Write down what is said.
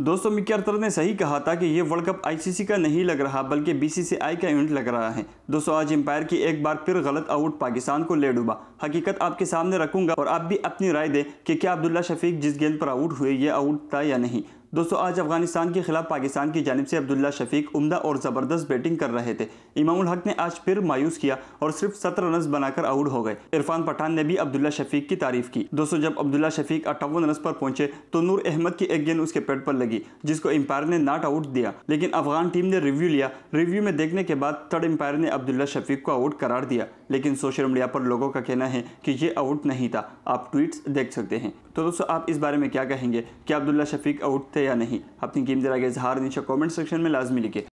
दोस्तों मिकी ने सही कहा था कि ये वर्ल्ड कप आईसीसी का नहीं लग रहा बल्कि बीसीसीआई का इवेंट लग रहा है दोस्तों आज एम्पायर की एक बार फिर गलत आउट पाकिस्तान को ले डूबा हकीकत आपके सामने रखूंगा और आप भी अपनी राय दें कि क्या अब्दुल्ला शफीक जिस गेंद पर आउट हुए ये आउट था या नहीं दोस्तों आज अफगानिस्तान के खिलाफ पाकिस्तान की जानब से अब्दुल्ला शफीक उमदा और ज़बरदस्त बैटिंग कर रहे थे इमामुल हक ने आज फिर मायूस किया और सिर्फ सत्रह रन बनाकर आउट हो गए इरफान पठान ने भी अब्दुल्ला शफीक की तारीफ की दोस्तों जब अब्दुल्ला शफीक अट्ठावन रन पर पहुंचे तो नूर अहमद की एक गेंद उसके पेट पर लगी जिसको एम्पायर ने नॉट आउट दिया लेकिन अफगान टीम ने रिव्यू लिया रिव्यू में देखने के बाद थर्ड एम्पायर ने अब्दुल्ला शफीक को आउट करार दिया लेकिन सोशल मीडिया पर लोगों का कहना है कि ये आउट नहीं था आप ट्वीट्स देख सकते हैं तो दोस्तों आप इस बारे में क्या कहेंगे कि अब्दुल्ला शफीक आउट थे या नहीं अपनी गेम जरा इजहार नीचे कॉमेंट सेक्शन में लाजमी लिखे